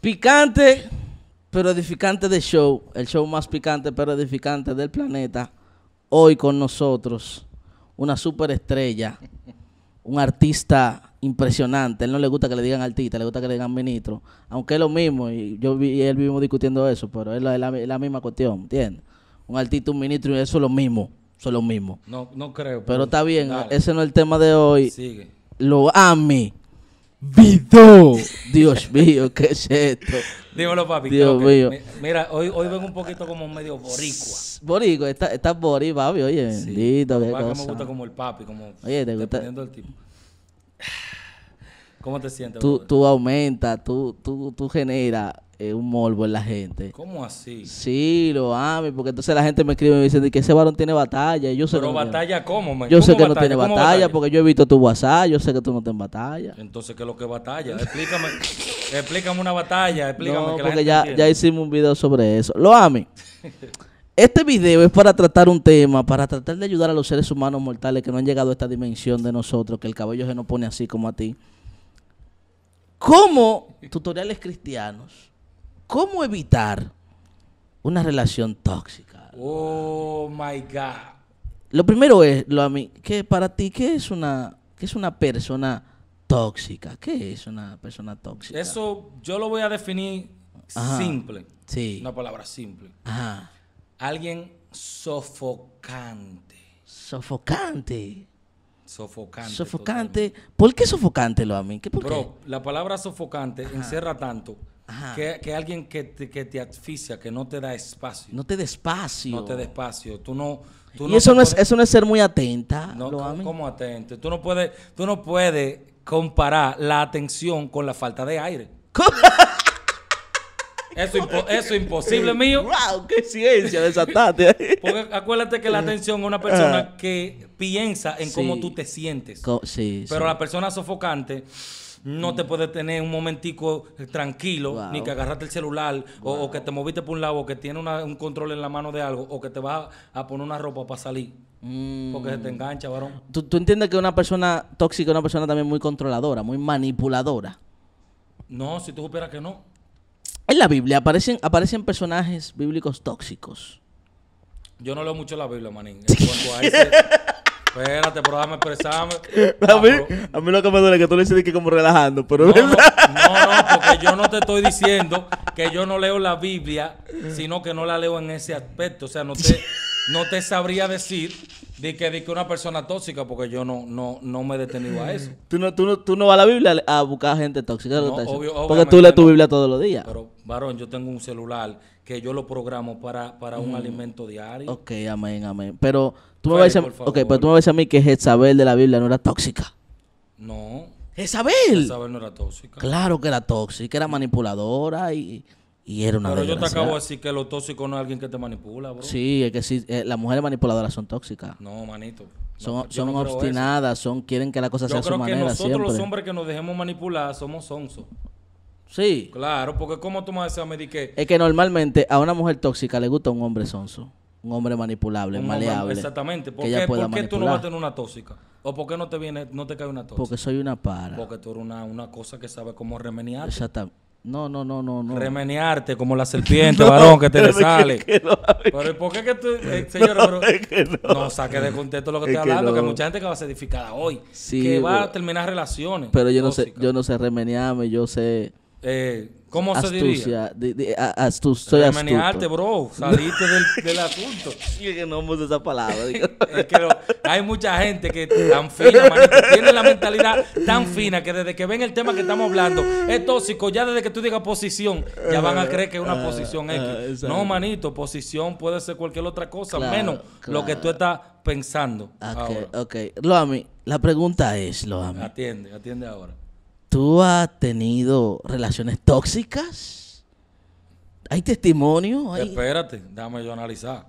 Picante, pero edificante de show. El show más picante, pero edificante del planeta. Hoy con nosotros, una superestrella, un artista impresionante. Él no le gusta que le digan artista, le gusta que le digan ministro. Aunque es lo mismo, y yo vi, y él vivimos discutiendo eso, pero es la, misma cuestión, ¿entiendes? Un artista, un ministro, y eso es lo mismo. Son lo mismo. No, no creo. Pero, está bien, ese no es el tema de hoy. Sigue. Lo AMI Video, Dios mío, ¿qué es esto? Dímelo, papi. Dios mío. Mira, hoy, hoy vengo un poquito como medio boricua. Boricua, Estás boricua, papi. Oye, bendito, qué cosa. me gusta como el papi, como Oye, ¿te gusta? ¿Cómo te sientes? Tú, tú aumentas, tú, tú, tú generas es eh, un morbo en la gente. ¿Cómo así? Sí, lo ame, porque entonces la gente me escribe y me dice que ese varón tiene batalla. yo Pero batalla cómo, man? Yo sé que no tiene batalla, porque yo he visto tu WhatsApp, yo sé que tú no tienes batalla. Entonces, ¿qué es lo que es batalla? Explícame, explícame una batalla, explícame. No, que porque ya, ya hicimos un video sobre eso. Lo ame. Este video es para tratar un tema, para tratar de ayudar a los seres humanos mortales que no han llegado a esta dimensión de nosotros, que el cabello se nos pone así como a ti. ¿Cómo tutoriales cristianos cómo evitar una relación tóxica. Oh my God. Lo primero es, lo a mí, que para ti, ¿qué es una, qué es una persona tóxica? ¿Qué es una persona tóxica? Eso yo lo voy a definir simple. Sí. Una palabra simple. Ajá. Alguien sofocante. Sofocante. Sofocante. Sofocante. ¿Por qué sofocante, lo a mí? ¿Qué, Bro, la palabra sofocante encierra tanto que, alguien que te, que asfixia, que no te da espacio. No te da espacio. No te da espacio. Tú no, y eso, no es, ser muy atenta. No, lo ¿cómo atenta? Tú no puedes, tú no puedes comparar la atención con la falta de aire. Eso, es imposible mío. ¡Wow! ¡Qué ciencia desataste! Porque acuérdate que la atención es una persona ah. que piensa en cómo tú te sientes. sí, pero la persona sofocante no te mm. puedes tener un momentico eh, tranquilo, ni que agarraste el celular, o, que te moviste por un lado, o que tiene un control en la mano de algo, o que te vas a, poner una ropa para salir. Mm. Porque se te engancha, varón. ¿Tú, entiendes que una persona tóxica es una persona también muy controladora, muy manipuladora? No, si tú supieras que no. En la Biblia aparecen, aparecen personajes bíblicos tóxicos. Yo no leo mucho la Biblia, manín. En Espérate, pero déjame expresarme. A ah, mí, a mí lo que me duele es que tú le dices que como relajando, pero no, no, no, porque yo no te estoy diciendo que yo no leo la Biblia, sino que no la leo en ese aspecto. O sea, no te, no te sabría decir Dice que, una persona tóxica, porque yo no, no, no me he detenido a eso. Tú no, tú, vas a la Biblia a buscar gente tóxica, porque tú lees tu Biblia todos los días. Pero, varón, yo tengo un celular que yo lo programo para, para un mm. alimento diario. Ok, amén, amén. Pero tú, me vas, a, okay, tú me a mí que Jezabel de la Biblia no era tóxica. No. Jezabel. Jezabel no era tóxica. Claro que era tóxica, era manipuladora y... Pero yo te acabo de decir que lo tóxico no es alguien que te manipula, bro. Sí, es que sí, eh, las mujeres manipuladoras son tóxicas. No, manito. Son, son obstinadas, son, quieren que la cosa sea su manera. Yo creo que nosotros los hombres que nos dejemos manipular somos sonsos. Sí. Claro, porque ¿cómo tú me decías, Es que normalmente a una mujer tóxica le gusta un hombre sonso. Un hombre manipulable, maleable. exactamente. ¿Por, qué, tú no vas a tener una tóxica? ¿O por qué no te, viene, no te cae una tóxica? Porque soy una para. Porque tú eres una, cosa que sabe cómo remeniar. Exactamente. No, no, no, no, no. Remenearte como la serpiente, varón, que te le sale. Que, pero ¿por qué que tú, eh, señor, no, pero, no, saque de contexto lo que estoy hablando, que, hay mucha gente que va a ser edificada hoy, sí, que va a terminar relaciones. Pero yo no sé, yo no sé remenearme, yo sé eh, ¿Cómo se diría? De, bro. Saliste del, asunto. no uso esa palabra. hay mucha gente que tan fina, manito, tiene la mentalidad tan fina que desde que ven el tema que estamos hablando es tóxico. Ya desde que tú digas posición, ya van a creer que es una ah, posición ah, X. no, manito, posición puede ser cualquier otra cosa, menos lo que tú estás pensando. Ok, ahora. ok. Loami, la pregunta es, Loami. Atiende, atiende ahora. ¿Tú has tenido relaciones tóxicas? ¿Hay testimonio? Espérate, déjame yo analizar.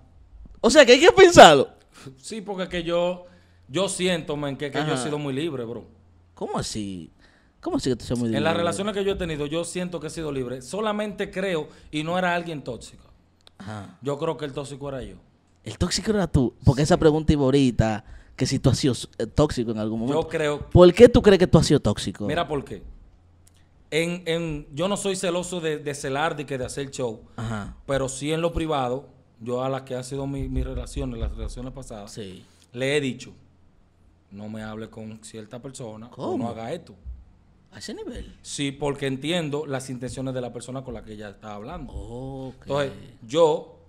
O sea, que hay que pensarlo. Sí, porque es que yo, yo siento, que, que yo he sido muy libre, bro. ¿Cómo así? ¿Cómo así que tú muy libre? En las relaciones que yo he tenido, yo siento que he sido libre. Solamente creo, y no era alguien tóxico. Yo creo que el tóxico era yo. ¿El tóxico era tú? Porque esa pregunta Iborita. ahorita que si tú has sido eh, tóxico en algún momento. Yo creo. ¿Por qué tú crees que tú has sido tóxico? Mira por qué. En, yo no soy celoso de, de, celar, de que de hacer show. Ajá. Pero sí en lo privado, yo a las que ha sido mi, mis relaciones, las relaciones pasadas, sí. le he dicho, no me hable con cierta persona o no haga esto. ¿A ese nivel? Sí, porque entiendo las intenciones de la persona con la que ella está hablando. Okay. Entonces, yo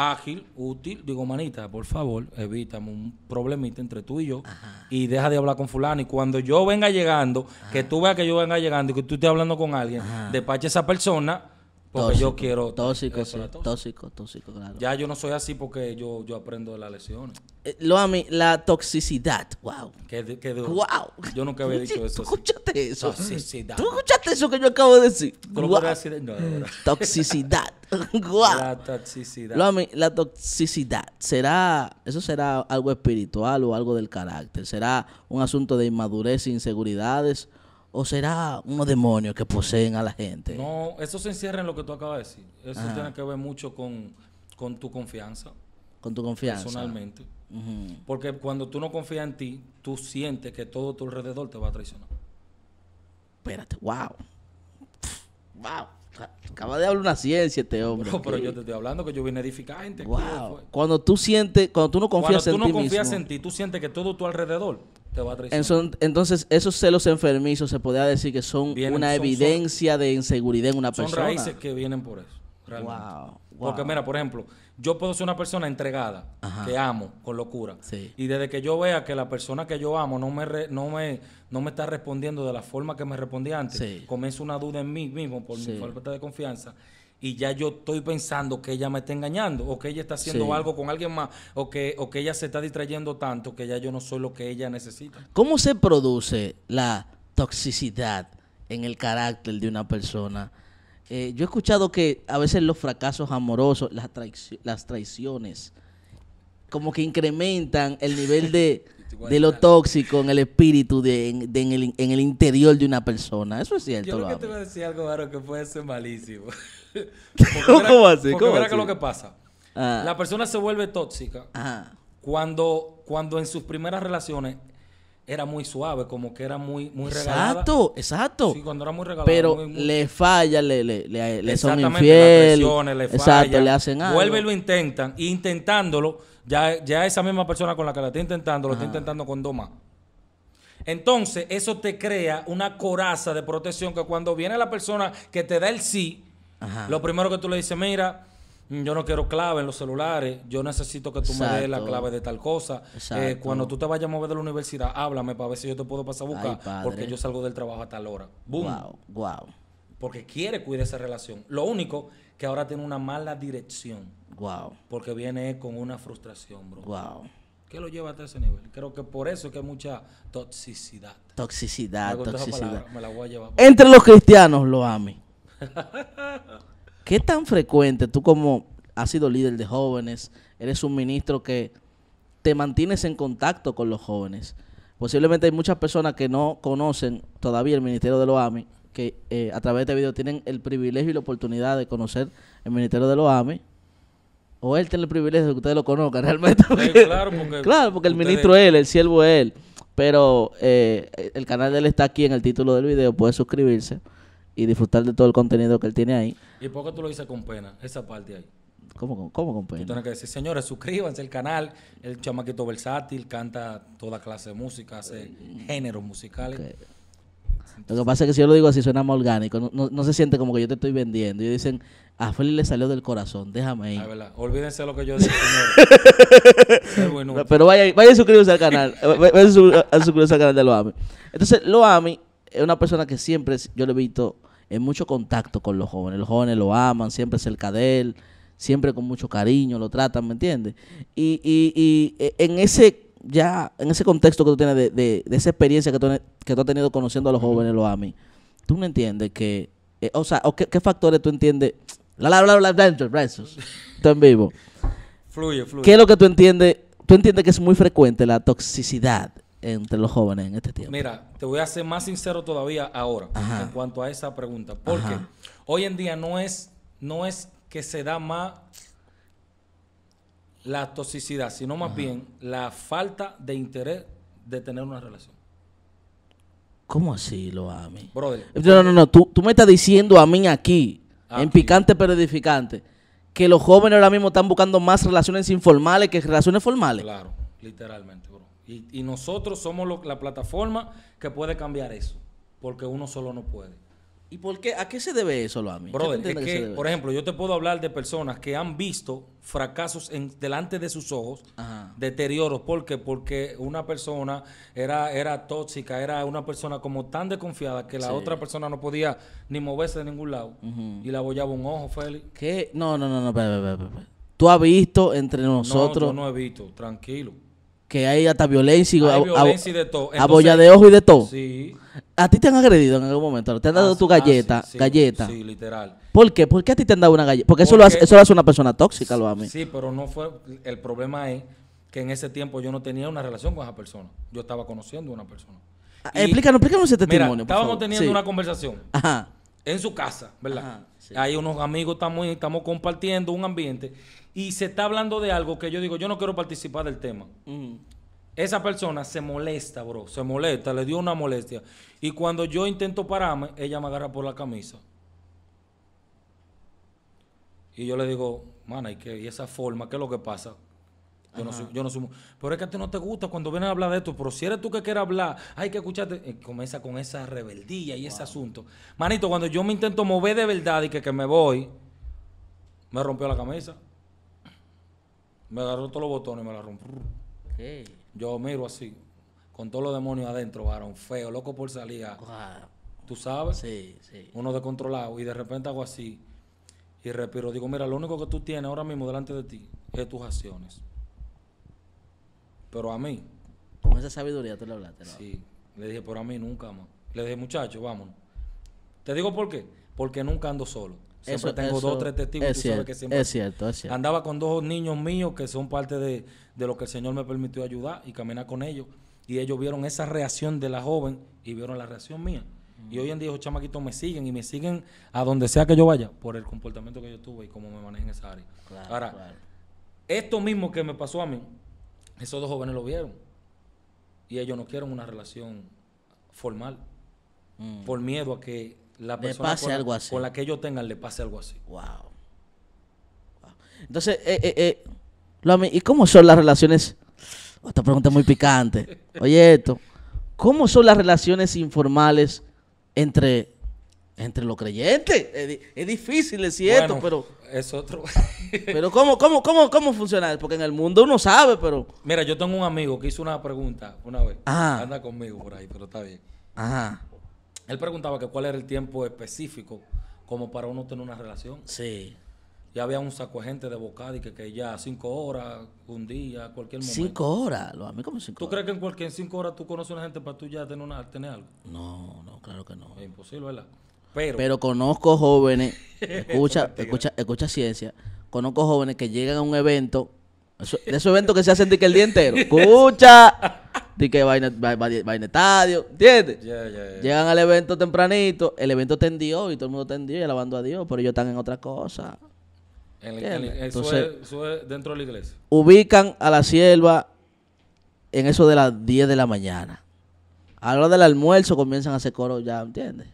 ágil, útil. Digo, manita, por favor, evítame un problemita entre tú y yo y deja de hablar con fulano. Y cuando yo venga llegando, que tú veas que yo venga llegando y que tú estés hablando con alguien, despache a esa persona porque yo quiero... Tóxico, Tóxico, tóxico, claro. Ya yo no soy así porque yo, yo aprendo de las lesiones. Eh, lo a mí, la toxicidad. Wow. Qué, qué Wow. Yo nunca había dicho eso. ¿Tú escuchaste eso? Toxicidad. ¿Tú escuchaste eso que yo acabo de decir? Toxicidad. wow. La toxicidad. Lo a mí, la toxicidad. ¿Será... Eso será algo espiritual o algo del carácter? ¿Será un asunto de inmadurez, e inseguridades? ¿O será unos demonios que poseen a la gente? No, eso se encierra en lo que tú acabas de decir. Eso tiene que ver mucho con, tu confianza. Con tu confianza. Personalmente. Porque cuando tú no confías en ti, tú sientes que todo tu alrededor te va a traicionar. Espérate, wow. Wow. Acaba de hablar una ciencia este hombre. No, pero yo te estoy hablando que yo vine a edificar gente. Wow. Cuando tú sientes, cuando tú no confías en ti. tú en ti, tú sientes que todo tu alrededor entonces, esos celos enfermizos se podría decir que son una evidencia de inseguridad en una persona. Son raíces que vienen por eso. Porque mira, por ejemplo, yo puedo ser una persona entregada, que amo con locura. Y desde que yo vea que la persona que yo amo no me, no me, no me está respondiendo de la forma que me respondía antes, comienzo una duda en mí mismo por mi falta de confianza y ya yo estoy pensando que ella me está engañando o que ella está haciendo algo con alguien más o que, o que ella se está distrayendo tanto que ya yo no soy lo que ella necesita. ¿Cómo se produce la toxicidad en el carácter de una persona? Eh, yo he escuchado que a veces los fracasos amorosos, las, las traiciones, como que incrementan el nivel de de lo tóxico en el espíritu, de, en, el, en, el, interior de una persona. Eso es cierto. Yo creo que te voy a decir algo raro que puede ser malísimo. ¿Cómo, ¿Cómo así? Porque ¿Cómo que lo que pasa. Ah. La persona se vuelve tóxica Cuando, cuando en sus primeras relaciones era muy suave, como que era muy, muy regalada. Exacto, exacto. Sí, cuando era muy regalada. Pero le falla, le, le, le, son infieles. le exacto, le hacen algo. Vuelve y lo intentan. Y e intentándolo, ya, ya esa misma persona con la que la está intentando, lo está intentando con dos más. Entonces, eso te crea una coraza de protección que cuando viene la persona que te da el sí, lo primero que tú le dices, mira, Mm, yo no quiero clave en los celulares, yo necesito que tú me des la clave de tal cosa. Eh, cuando tú te vayas a mover de la universidad, háblame para ver si yo te puedo pasar a buscar, porque yo salgo del trabajo a tal hora. Wow, wow. Porque quiere cuidar esa relación. Lo único que ahora tiene una mala dirección. Wow. Porque viene con una frustración, bro. Wow. ¿Qué lo lleva hasta ese nivel? Creo que por eso es que hay mucha toxicidad. Toxicidad, toxicidad. Entre los cristianos, lo ame. ¿Qué tan frecuente tú como has sido líder de jóvenes, eres un ministro que te mantienes en contacto con los jóvenes? Posiblemente hay muchas personas que no conocen todavía el Ministerio de los AMI, que eh, a través de este video tienen el privilegio y la oportunidad de conocer el Ministerio de los AMI. o él tiene el privilegio de que ustedes lo conozcan realmente. claro, porque, el ministro es él, el siervo es él. Pero eh, el canal de él está aquí en el título del video, puede suscribirse y disfrutar de todo el contenido que él tiene ahí. ¿Y por qué tú lo dices con pena? Esa parte ahí. ¿Cómo, cómo con pena? Tú que decir, señores, suscríbanse al canal. El chamaquito versátil canta toda clase de música, hace eh, géneros musicales. lo que pasa es que si yo lo digo así, suena más orgánico. No, no, se siente como que yo te estoy vendiendo. Y dicen, a Feli le salió del corazón, déjame ir. Ah, Olvídense lo que yo dije, señores. pero vaya, vaya y suscríbanse al canal. vaya, vaya a suscribirse al canal de Loami. Entonces, Loami es una persona que siempre yo le he visto en mucho contacto con los jóvenes. Los jóvenes lo aman, siempre cerca de él, siempre con mucho cariño lo tratan, ¿me entiendes? Y, y, y e, en ese ya en ese contexto que tú tienes, de, de, esa experiencia que tú, que tú, has tenido conociendo a los jóvenes, lo AMI, ¿tú no entiendes que, eh, o sea, o qué, factores tú entiendes? La, la, la, la, dentro, brazos, en vivo. Fluye, fluye. ¿Qué es lo que tú entiendes? Tú entiendes que es muy frecuente la toxicidad entre los jóvenes en este tiempo? Mira, te voy a ser más sincero todavía ahora en cuanto a esa pregunta, porque hoy en día no es, no es que se da más la toxicidad, sino más bien la falta de interés de tener una relación. ¿Cómo así, lo mí? No, no, no, tú, me estás diciendo a mí aquí, aquí. Ah, en picante pero edificante, que los jóvenes ahora mismo están buscando más relaciones informales que relaciones formales. Claro, literalmente, bro. Y, nosotros somos la plataforma que puede cambiar eso, porque uno solo no puede. ¿Y por qué? ¿A qué se debe eso, lo amigo por ejemplo, yo te puedo hablar de personas que han visto fracasos delante de sus ojos, deterioros. ¿Por qué? Porque una persona era, era tóxica, era una persona como tan desconfiada que la otra persona no podía ni moverse de ningún lado. Y la abollaba un ojo, Félix. ¿Qué? No, no, no, no, ¿Tú has visto entre nosotros? No, yo no he visto, tranquilo que hay hasta violencia, y de de ojo y de todo. Sí. ¿A ti te han agredido en algún momento? ¿Te han dado ah, tu ah, galleta? galleta. Sí, literal. ¿Por qué? ¿Por qué a ti te han dado una galleta? Porque, eso, lo hace, una persona tóxica, lo a Sí, pero no fue. El problema es que en ese tiempo yo no tenía una relación con esa persona. Yo estaba conociendo a una persona. Ah, explícanos, explícanos ese testimonio. estábamos teniendo una conversación. Ajá en su casa, ¿verdad? Hay unos amigos, estamos, compartiendo un ambiente y se está hablando de algo que yo digo, yo no quiero participar del tema. Esa persona se molesta, bro, se molesta, le dio una molestia. Y cuando yo intento pararme, ella me agarra por la camisa. Y yo le digo, mana, ¿y, qué? ¿y esa forma? ¿Qué es lo que pasa? Yo no, yo no, sumo. Pero es que a ti no te gusta cuando vienes a hablar de esto. Pero si eres tú que quieres hablar, hay que escucharte. Eh, comienza con esa rebeldía y ese asunto. Manito, cuando yo me intento mover de verdad y que, que me voy, me rompió la camisa. Me agarró todos los botones y me la rompió. Yo miro así, con todos los demonios adentro, varón, feo, loco por salir. ¿Tú sabes? Sí, sí. Uno descontrolado. Y de repente hago así y respiro. Digo, mira, lo único que tú tienes ahora mismo delante de ti es tus acciones. Pero a mí. Con esa sabiduría tú le hablaste, ¿no? Sí. Le dije, pero a mí nunca más. Le dije, muchacho, vámonos. Te digo por qué. Porque nunca ando solo. Siempre tengo dos o tres testigos. Es, cierto, es cierto, es cierto. Andaba con dos niños míos que son parte de, de lo que el Señor me permitió ayudar y caminar con ellos. Y ellos vieron esa reacción de la joven y vieron la reacción mía. Y hoy en día los chamaquitos me siguen y me siguen a donde sea que yo vaya por el comportamiento que yo tuve y cómo me manejé en esa área. Ahora, esto mismo que me pasó a mí, esos dos jóvenes lo vieron. Y ellos no quieren una relación formal. Mm. Por miedo a que la persona con, algo así. la que ellos tengan le pase algo así. Wow. Entonces, eh, eh, eh, ¿y cómo son las relaciones? Oh, esta pregunta es muy picante. Oye, esto. ¿Cómo son las relaciones informales entre entre los creyentes. Es, difícil, es cierto, pero... Es otro... pero ¿cómo, cómo, cómo, ¿cómo funciona? Porque en el mundo uno sabe, pero... Mira, yo tengo un amigo que hizo una pregunta una vez. Anda conmigo por ahí, pero está bien. Ajá. Él preguntaba que cuál era el tiempo específico como para uno tener una relación. Sí. Ya había un saco de gente de bocada y que, ya cinco horas, un día, cualquier momento. ¿Cinco horas? a mí como cinco ¿Tú crees que en cualquier cinco horas tú conoces a una gente para tú ya tener, una, tener algo? No, no, claro que no. Es imposible, ¿verdad? Pero, conozco jóvenes, escucha, escucha, escucha ciencia, conozco jóvenes que llegan a un evento, de esos eventos que se hacen de que el día entero, escucha, de que vaina, vaina, estadio, ¿entiendes? Llegan al evento tempranito, el evento tendió y todo el mundo tendió y alabando a Dios, pero ellos están en otra cosa. Entonces, dentro de la iglesia. Ubican a la sierva en eso de las 10 de la mañana. A la hora del almuerzo comienzan a hacer coro ya, ¿entiendes?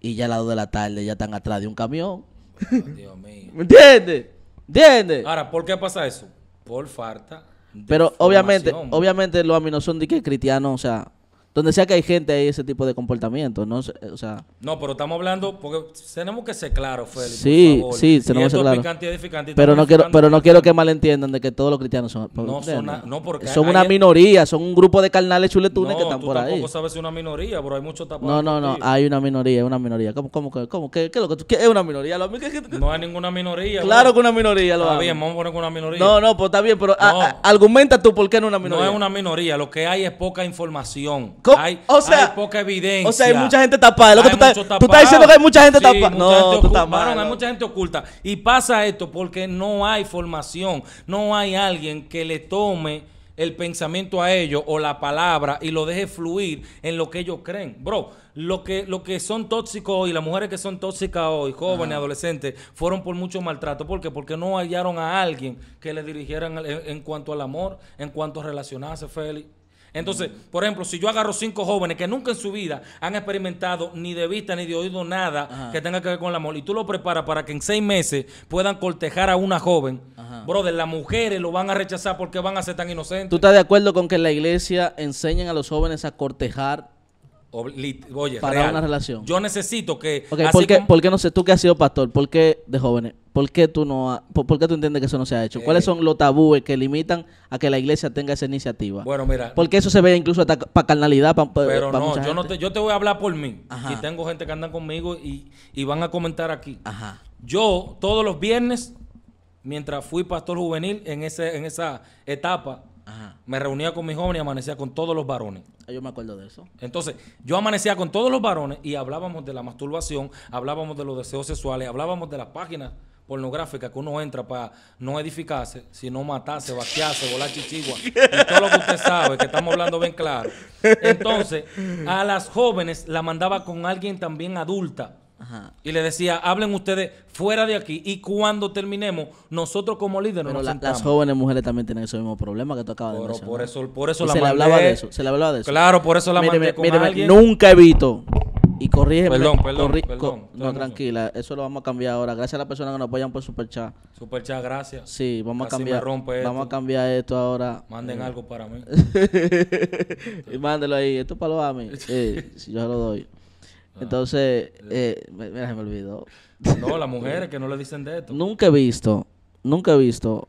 y ya a las 2 de la tarde ya están atrás de un camión. Dios mío. ¿Me entiendes? ¿Entiendes? Ahora, ¿por qué pasa eso? Por falta. Pero obviamente, obviamente los aminos son de que cristianos, o sea, donde sea que hay gente hay ese tipo de comportamiento, ¿no? Eh, o sea... No, pero estamos hablando, porque tenemos que ser claros, Félix, Sí, por favor. sí, tenemos que ser claros. edificante, pero no, quiero, pero no quiero que malentiendan de que todos los cristianos son... No, son, no porque son una minoría, son un grupo de carnales chuletunes que están por ahí. No, tampoco sabes si una minoría, pero hay muchos No, no, no, hay una minoría, una minoría. ¿Cómo, cómo, cómo? ¿Qué, es que ¿Qué es una minoría? ¿Lo, no hay ninguna minoría. Claro que una minoría lo Está bien, vamos a poner una minoría. No, no, pues está bien, pero argumenta tú por qué no una minoría. No es una minoría, lo que hay es poca información. Hay, o sea, hay poca evidencia. O sea, hay mucha gente tapada. tú, estás, diciendo que hay mucha gente tapada. no, Hay mucha gente oculta. Y pasa esto porque no hay formación. No hay alguien que le tome el pensamiento a ellos o la palabra y lo deje fluir en lo que ellos creen. Bro, lo que, lo que son tóxicos hoy, las mujeres que son tóxicas hoy, jóvenes, adolescentes, fueron por mucho maltrato. ¿Por qué? Porque no hallaron a alguien que le dirigieran en, cuanto al amor, en cuanto a relacionarse, Félix. Entonces, por ejemplo, si yo agarro cinco jóvenes que nunca en su vida han experimentado ni de vista ni de oído nada que tenga que ver con el amor, y tú lo preparas para que en seis meses puedan cortejar a una joven, brother, las mujeres lo van a rechazar porque van a ser tan inocentes. ¿Tú estás de acuerdo con que la iglesia enseñen a los jóvenes a cortejar para una relación. Yo necesito que. ¿por, qué, no sé tú que has sido pastor? ¿Por qué de jóvenes? ¿Por qué tú no tú entiendes que eso no se ha hecho? ¿Cuáles eh. son los tabúes que limitan a que la iglesia tenga esa iniciativa? Bueno, mira. Porque eso se ve incluso para carnalidad. pero no, yo, te, voy a hablar por mí. Y tengo gente que anda conmigo y, van a comentar aquí. Ajá. Yo, todos los viernes, mientras fui pastor juvenil en, ese, en esa etapa, me reunía con mis jóvenes y amanecía con todos los varones. Ah, yo me acuerdo de eso. Entonces, yo amanecía con todos los varones y hablábamos de la masturbación, hablábamos de los deseos sexuales, hablábamos de las páginas pornográficas que uno entra para no edificarse, sino matarse, vaciarse, volar chichigua. Y todo lo que usted sabe, que estamos hablando bien claro. Entonces, a las jóvenes la mandaba con alguien también adulta y le decía, hablen ustedes fuera de aquí y cuando terminemos, nosotros como líderes nos las jóvenes mujeres también tienen ese mismo problema que tú acabas de mencionar. Por eso, se le hablaba de eso, Claro, por eso la mandé Nunca evito y corrígeme. Perdón, perdón, perdón no, tranquila, eso lo vamos a cambiar ahora. Gracias a las personas que nos apoyan por Superchat. Superchat, gracias. Sí, vamos a cambiar. vamos esto. a cambiar esto ahora. Manden eh. algo para mí. y mándelo ahí, esto es para los AMI. eh, yo se lo doy. Entonces, eh, eh mira, se me olvidó. No, las mujeres que no le dicen de esto. Nunca he visto, nunca he visto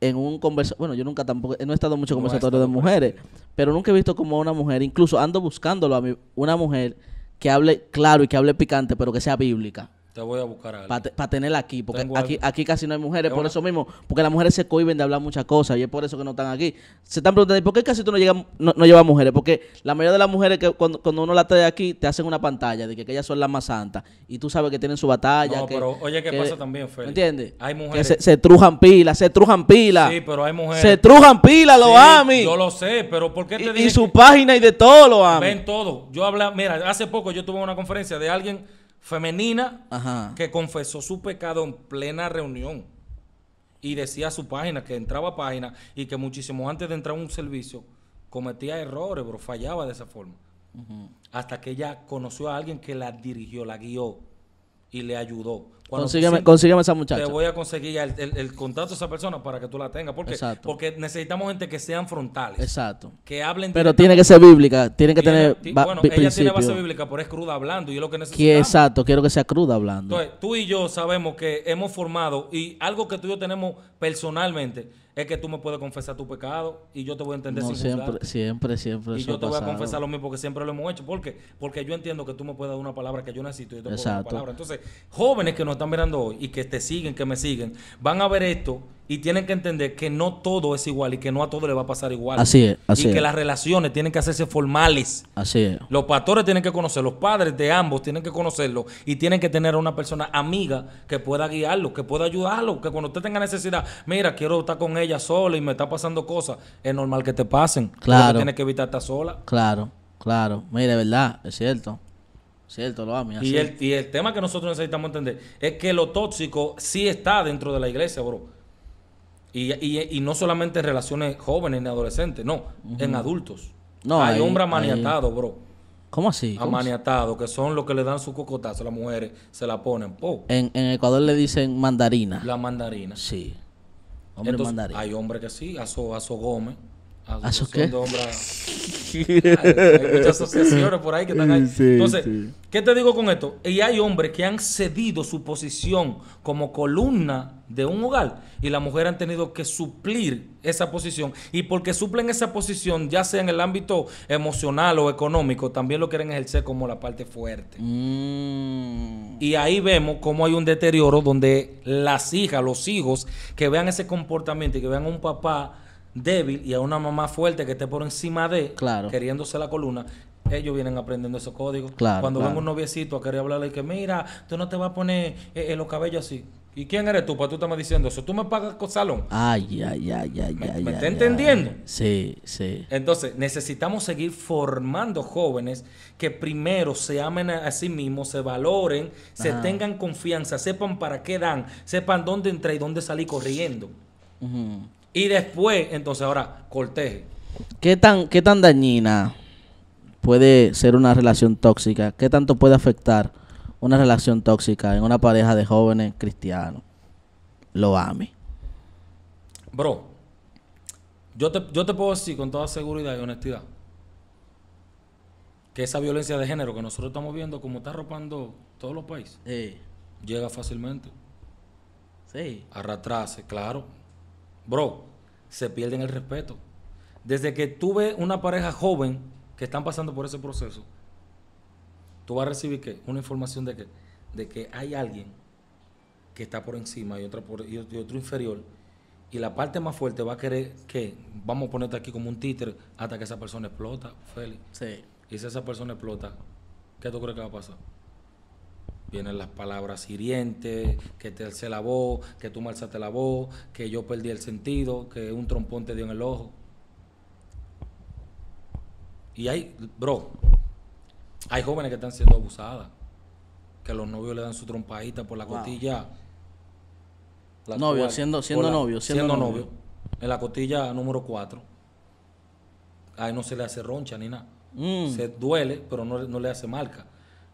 en un conversatorio, bueno, yo nunca tampoco, no he estado mucho conversatorios conversatorio de mujeres, pero nunca he visto como una mujer, incluso ando buscándolo a mí, una mujer que hable claro y que hable picante, pero que sea bíblica. Te voy a buscar Para tenerla aquí, porque aquí, aquí casi no hay mujeres, por eso mismo, porque las mujeres se cohiben de hablar muchas cosas y es por eso que no están aquí. Se están preguntando, ¿por qué casi tú no, llegas, no, llevas mujeres? Porque la mayoría de las mujeres que cuando, uno la trae aquí, te hacen una pantalla de que, ellas son las más santas y tú sabes que tienen su batalla. No, pero oye, ¿qué pasa también, Félix? ¿Entiendes? Hay mujeres. Que se, trujan pilas, se trujan pilas. Sí, pero hay mujeres. Se trujan pilas, lo sí, Yo lo sé, pero ¿por qué te digo. Y su página y de todo, lo amo. Ven todo. Yo habla, mira, hace poco yo tuve una conferencia de alguien femenina que confesó su pecado en plena reunión. Y decía a su página, que entraba a página y que muchísimo antes de entrar a un servicio cometía errores, pero fallaba de esa forma. Hasta que ella conoció a alguien que la dirigió, la guió y le ayudó. consígueme, esa muchacha. Te voy a conseguir el, el, contrato de esa persona para que tú la tengas. porque Porque necesitamos gente que sean frontales. Exacto. Que hablen. Pero tiene que ser bíblica. Tiene que tener. Bueno, ella tiene base bíblica, pero es cruda hablando. Y es lo que necesitamos. exacto, quiero que sea cruda hablando. Entonces, tú y yo sabemos que hemos formado y algo que tú y yo tenemos personalmente es que tú me puedes confesar tu pecado y yo te voy a entender sin siempre, siempre, siempre. Y yo te voy a confesar lo mismo porque siempre lo hemos hecho. ¿Por qué? Porque yo entiendo que tú me puedes dar una palabra que yo necesito y yo puedo una palabra. Entonces, jóvenes que nos están mirando hoy y que te siguen, que me siguen, van a ver esto y tienen que entender que no todo es igual y que no a todo le va a pasar igual. Así es, así Y que las relaciones tienen que hacerse formales. Así es. Los pastores tienen que conocer, los padres de ambos tienen que conocerlo y tienen que tener a una persona amiga que pueda guiarlo, que pueda ayudarlo, que cuando usted tenga necesidad, mira, quiero estar con ella sola y me está pasando cosas, es normal que te pasen. Claro. Tienes que evitar estar sola. Claro, claro. Mira, de verdad, es cierto. Cierto, lo amo. Y el, y el tema que nosotros necesitamos entender es que lo tóxico sí está dentro de la iglesia, bro. Y, no solamente en relaciones jóvenes ni adolescentes, no, en adultos. hay, hombres amaniatados, bro. ¿Cómo así? amaniatados, que son los que le dan su cocotazo a las mujeres, se la ponen. En, en Ecuador le dicen mandarina. La mandarina. Sí. Hombre mandarina. Hay hombres que sí, a Aso Gómez qué? por ahí que Entonces, ¿qué te digo con esto? Y hay hombres que han cedido su posición como columna de un hogar y las mujeres han tenido que suplir esa posición. Y porque suplen esa posición, ya sea en el ámbito emocional o económico, también lo quieren ejercer como la parte fuerte. Mm. Y ahí vemos cómo hay un deterioro donde las hijas, los hijos, que vean ese comportamiento y que vean un papá débil y a una mamá fuerte que esté por encima de, queriéndose la columna, ellos vienen aprendiendo esos códigos. Cuando ven un noviecito a querer hablarle que mira, tú no te vas a poner en eh, eh, los cabellos así. ¿Y quién eres tú para tú me diciendo eso? ¿Tú me pagas salón? Ay, ay, ay, ay, ¿Me, ay. ¿Me está entendiendo? Sí, sí. Entonces, necesitamos seguir formando jóvenes que primero se amen a, sí mismos, se valoren, se tengan confianza, sepan para qué dan, sepan dónde entrar y dónde salir corriendo. Uh y después, entonces ahora, corteje. ¿Qué tan, qué tan dañina puede ser una relación tóxica? ¿Qué tanto puede afectar una relación tóxica en una pareja de jóvenes cristianos? Lo ame. Bro, yo te, yo te puedo decir con toda seguridad y honestidad que esa violencia de género que nosotros estamos viendo, como está arropando todos los países, llega fácilmente. Sí. Arrastrarse, claro bro, se pierden el respeto. Desde que tú ves una pareja joven que están pasando por ese proceso, tú vas a recibir una información de que, de que hay alguien que está por encima y, por, otro inferior. Y la parte más fuerte va a querer que, vamos a ponerte aquí como un títer hasta que esa persona explota, Félix. Sí. Y si esa persona explota, ¿qué tú crees que va a pasar? Vienen las palabras hirientes, que te alce la voz, que tú me alzaste la voz, que yo perdí el sentido, que un trompón te dio en el ojo. Y hay, bro, hay jóvenes que están siendo abusadas, que los novios le dan su trompadita por la costilla. novio, siendo, siendo novio, siendo, novio. En la costilla número 4. Ahí no se le hace roncha ni nada. Mm. Se duele, pero no, no le hace marca.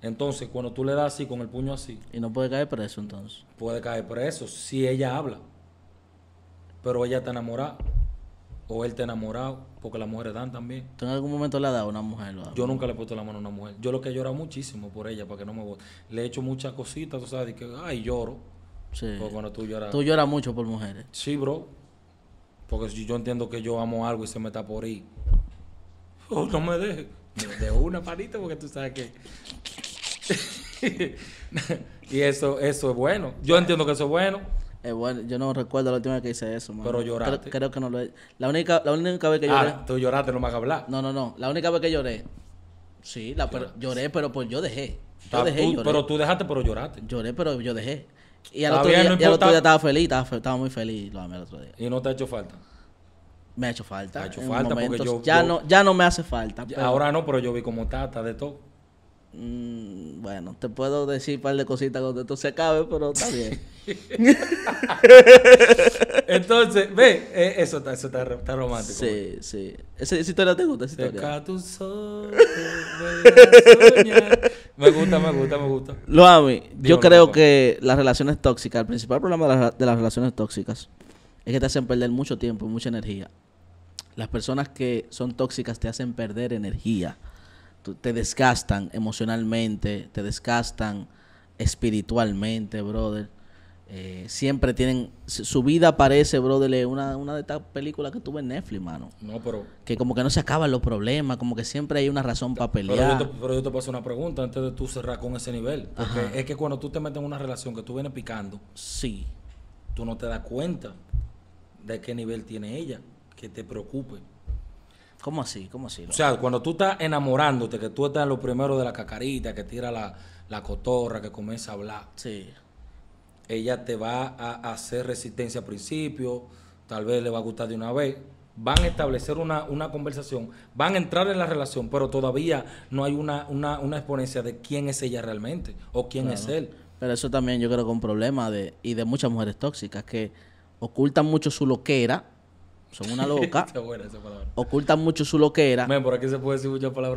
Entonces, cuando tú le das así, con el puño así. Y no puede caer preso entonces. Puede caer preso si ella habla. Pero ella está enamorada. O él está enamorado. Porque las mujeres dan también. ¿Tú en algún momento le has dado a una mujer? yo nunca le he puesto la mano a una mujer. Yo lo que he llorado muchísimo por ella, para que no me voy. Le he hecho muchas cositas, tú sabes, y que, ay, lloro. Sí. Porque cuando tú lloras. Tú lloras mucho por mujeres. Sí, bro. Porque si yo entiendo que yo amo algo y se me está por ahí. Oh, no me dejes. De, una palita, porque tú sabes que y eso, eso es bueno. Yo entiendo que eso es bueno. Es eh, bueno, yo no recuerdo la última vez que hice eso, Pero lloraste. Creo, que no lo he... La única, la única vez que ah, lloré... Ah, tú lloraste, no me hagas hablar. No, no, no. La única vez que lloré... Sí, lloré, pero pues yo dejé. Yo ah, dejé lloré. Pero tú dejaste, pero lloraste. Lloré, pero yo dejé. Y al, otro día, no y al otro día, estaba feliz, estaba, muy feliz lo amé el ¿Y no te ha hecho falta? Me ha hecho falta. ha hecho falta porque yo, ya, no, ya no me hace falta. Ahora no, pero yo vi como tata de todo. Mm, bueno, te puedo decir un par de cositas cuando esto se acabe, pero está bien. Entonces, ve, eh, eso, está, eso está, romántico. Sí, pues. sí. Esa, historia te gusta, me gusta, me gusta, me gusta. Lo a yo creo que las relaciones tóxicas, el principal problema de las, de las relaciones tóxicas es que te hacen perder mucho tiempo y mucha energía. Las personas que son tóxicas te hacen perder energía te desgastan emocionalmente, te desgastan espiritualmente, brother. Eh, siempre tienen. Su vida parece, brother, una, una de estas películas que tuve en Netflix, mano. No, pero. Que como que no se acaban los problemas, como que siempre hay una razón para pelear. Pero yo, te, paso una pregunta antes de tú cerrar con ese nivel. Porque es que cuando tú te metes en una relación que tú vienes picando. Sí. Tú no te das cuenta de qué nivel tiene ella, que te preocupe. ¿Cómo así? ¿Cómo así? O sea, cuando tú estás enamorándote, que tú estás en lo primero de la cacarita, que tira la, cotorra, que comienza a hablar. Sí. Ella te va a hacer resistencia al principio, tal vez le va a gustar de una vez, van a establecer una, conversación, van a entrar en la relación, pero todavía no hay una, una, exponencia de quién es ella realmente o quién es él. Pero eso también yo creo que es un problema de, y de muchas mujeres tóxicas que ocultan mucho su loquera son una loca. Ocultan mucho su loquera. Men,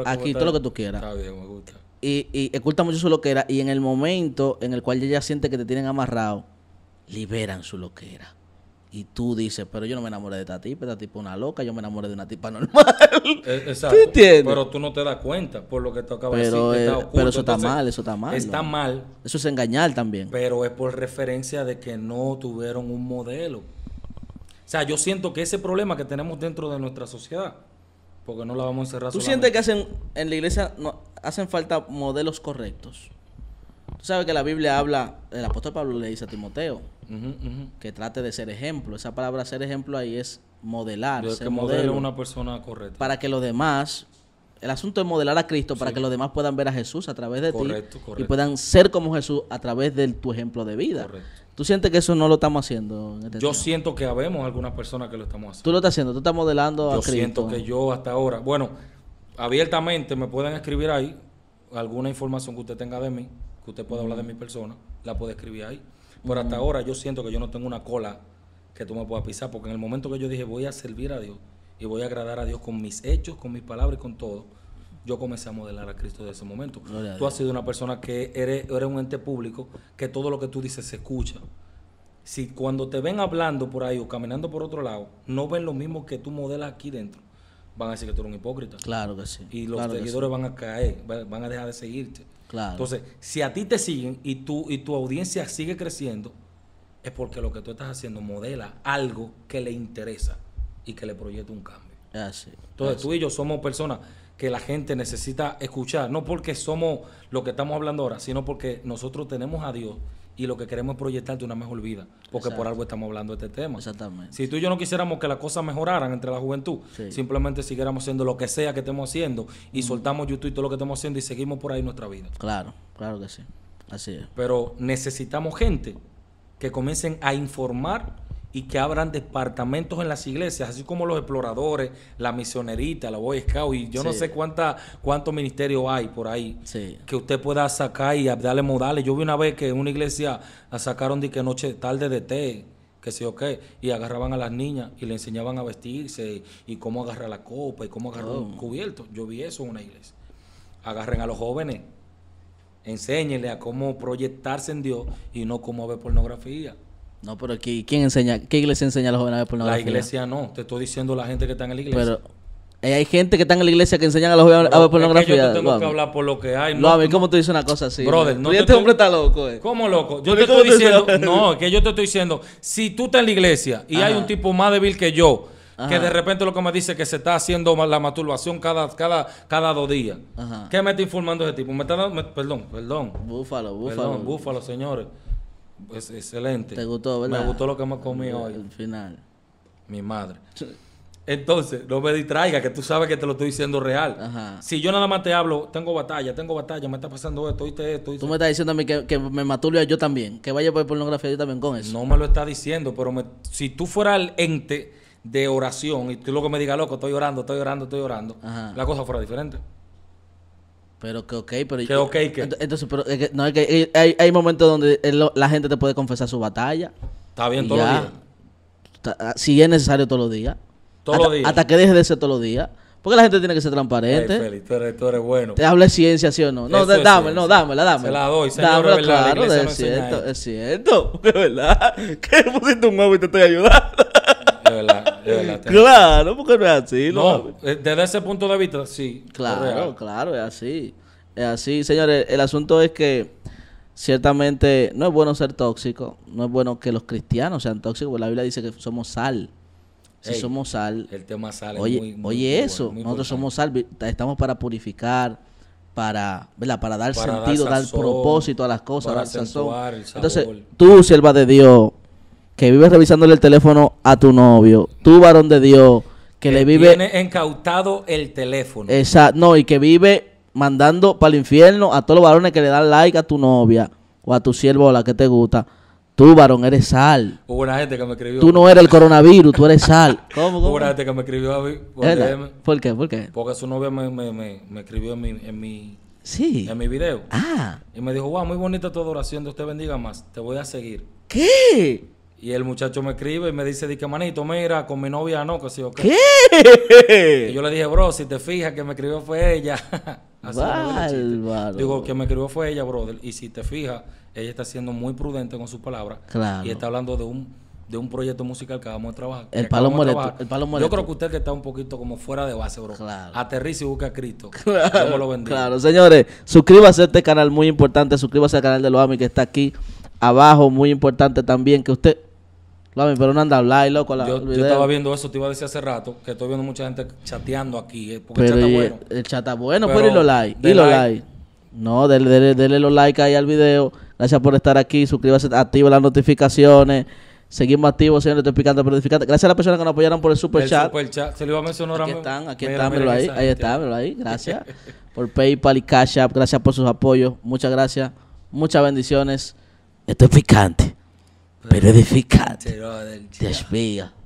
aquí todo lo que tú quieras. Está bien, me gusta. Y, y ocultan mucho su loquera y en el momento en el cual ella siente que te tienen amarrado, liberan su loquera. Y tú dices, pero yo no me enamoré de esta tipa, esta tipa es una loca, yo me enamoré de una tipa normal. Eh, exacto. Pero tú no te das cuenta por lo que tú acabas pero, de decir. pero eso está mal, eso está mal. Está mal. Eso es engañar también. Pero es por referencia de que no tuvieron un modelo. O sea, yo siento que ese problema que tenemos dentro de nuestra sociedad, porque no la vamos a encerrar. ¿Tú sientes que hacen en la iglesia no, hacen falta modelos correctos? Tú sabes que la Biblia habla, el apóstol Pablo le dice a Timoteo que trate de ser ejemplo. Esa palabra ser ejemplo ahí es modelar. Es que a una persona correcta. Para que los demás, el asunto es modelar a Cristo para que los demás puedan ver a Jesús a través de ti y puedan ser como Jesús a través de tu ejemplo de vida. Correcto. ¿Tú sientes que eso no lo estamos haciendo? Este yo siento que habemos algunas personas que lo estamos haciendo. Tú lo estás haciendo, tú estás modelando yo Cristo? Yo siento que yo hasta ahora, bueno, abiertamente me pueden escribir ahí alguna información que usted tenga de mí, que usted pueda hablar de mi persona, la puede escribir ahí. Pero hasta ahora yo siento que yo no tengo una cola que tú me puedas pisar, porque en el momento que yo dije voy a servir a Dios y voy a agradar a Dios con mis hechos, con mis palabras y con todo, yo comencé a modelar a Cristo desde ese momento. tú has sido una persona que eres, un ente público, que todo lo que tú dices se escucha. Si cuando te ven hablando por ahí o caminando por otro lado, no ven lo mismo que tú modelas aquí dentro, van a decir que tú eres un hipócrita. Claro que sí. Y los seguidores van a caer, van a dejar de seguirte. Claro. Entonces, si a ti te siguen y tu, y tu audiencia sigue creciendo, es porque lo que tú estás haciendo modela algo que le interesa y que le proyecta un cambio. Así, Entonces, tú y yo somos personas que la gente necesita escuchar, no porque somos lo que estamos hablando ahora, sino porque nosotros tenemos a Dios y lo que queremos es proyectarte una mejor vida, porque por algo estamos hablando de este tema. Exactamente. Si tú y yo no quisiéramos que las cosas mejoraran entre la juventud, simplemente siguiéramos haciendo lo que sea que estemos haciendo y soltamos YouTube y todo lo que estamos haciendo y seguimos por ahí nuestra vida. Claro, claro que sí. Así es. Pero necesitamos gente que comiencen a informar y que abran departamentos en las iglesias, así como los exploradores, la misionerita, la Boy Scout y yo no sé cuánta, cuántos ministerios hay por ahí que usted pueda sacar y darle modales. Yo vi una vez que en una iglesia sacaron de que noche tarde de té, que sé o qué, y agarraban a las niñas y le enseñaban a vestirse y cómo agarrar la copa y cómo agarrar un oh. cubierto. Yo vi eso en una iglesia. Agarren a los jóvenes, enséñenle a cómo proyectarse en Dios y no cómo ver pornografía. No, pero aquí, ¿quién enseña? ¿Qué iglesia enseña a los jóvenes a ver pornografía? La iglesia no. Te estoy diciendo la gente que está en la iglesia. Pero eh, hay gente que está en la iglesia que enseña a los jóvenes a ver pornografía. Es que yo te tengo que hablar por lo que hay. No, a ver, ¿cómo tú dices una cosa así? Brother, no. te este hombre está loco, eh. ¿Cómo loco? Yo te este estoy diciendo. No, es que yo te estoy diciendo. Si tú estás en la iglesia y hay un tipo más débil que yo. que de repente lo que me dice es que se está haciendo la masturbación cada, cada, cada dos días. ¿Qué me está informando ese tipo? Me perdón, perdón. Búfalo, búfalo. búfalo, señores es excelente. gustó, Me gustó lo que me comí hoy. Al final. Mi madre. Entonces, no me distraiga, que tú sabes que te lo estoy diciendo real. Si yo nada más te hablo, tengo batalla, tengo batalla, me está pasando esto, oíste esto. tú me estás diciendo a mí que, me me a yo también, que vaya por pornografía yo también con eso. No me lo está diciendo, pero si tú fueras el ente de oración y tú luego me digas, loco, estoy orando, estoy orando, estoy orando, la cosa fuera diferente. Pero que ok, pero... Que ok, que... Entonces, pero, no, es que hay, hay, momentos donde la gente te puede confesar su batalla. Está bien todos los días. Ah, si es necesario todos los días. Todos los días. Hasta que deje de ser todos los días. Porque la gente tiene que ser transparente. Ay, Feli, tú, eres, bueno. Te habla ciencia, ¿sí o no? No, dame, no, dámela, dámela. Se la doy, señor, dámela, es claro, es, cierto, es cierto, es verdad. Que pusiste un huevo y te estoy ayudando. Claro, porque no es así. Eh, desde ese punto de vista, sí. Claro, claro, es así. Es así, señores. El asunto es que ciertamente no es bueno ser tóxico. No es bueno que los cristianos sean tóxicos, porque la Biblia dice que somos sal. Si somos sal. El tema sal. Oye, muy, oye eso. nosotros somos sal. Estamos para purificar, para, para dar sentido, dar, propósito a las cosas. Entonces, tú, sierva de Dios, que vives revisándole el teléfono a tu novio, tu varón de Dios, que, le vive... Tiene encautado el teléfono. Exacto, no, y que vive mandando para el infierno a todos los varones que le dan like a tu novia o a tu siervo o la que te gusta. Tú, varón, eres sal. Hubo una gente que me escribió. Tú no eres el coronavirus, tú eres sal. ¿Cómo, cómo? Hubo una gente que me escribió a mí. ¿Por qué? ¿Por qué? Porque su novia me, escribió en mi, en mi, sí. en mi video. Ah. Y me dijo, wow, muy bonita tu adoración, Dios te bendiga más. Te voy a seguir. ¿Qué? Y el muchacho me escribe y me dice, dice, manito, mira, con mi novia no, que sí o ¿Qué? Y yo le dije, bro, si te fijas que me escribió fue ella. Así Digo, que me escribió fue ella, brother. Y si te fijas, ella está siendo muy prudente con sus palabras. Claro. Y está hablando de un, de un proyecto musical que vamos a trabajar. El palo molesto. El palo molesto. Yo creo que usted que está un poquito como fuera de base, bro. Claro. Aterriza y busca a Cristo. Claro. lo Claro, señores, suscríbase a este canal muy importante. Suscríbase al canal de los Ami que está aquí abajo. Muy importante también que usted pero no anda a hablar, loco. yo, estaba viendo eso, te iba a decir hace rato, que estoy viendo mucha gente chateando aquí. Eh, el chat está bueno. El, chat bueno, pero, los like. No, dele, dele, los like ahí al video. Gracias por estar aquí. Suscríbase, activa las notificaciones. Seguimos activos, señores, Estoy picante, pero Gracias a las personas que nos apoyaron por el super chat. Se lo iba a mencionar Aquí están, aquí están, ahí, ahí está, ahí. Gracias por PayPal y Cash App. Gracias por sus apoyos. Muchas gracias. Muchas bendiciones. Esto es picante. Pero Te Tashbih.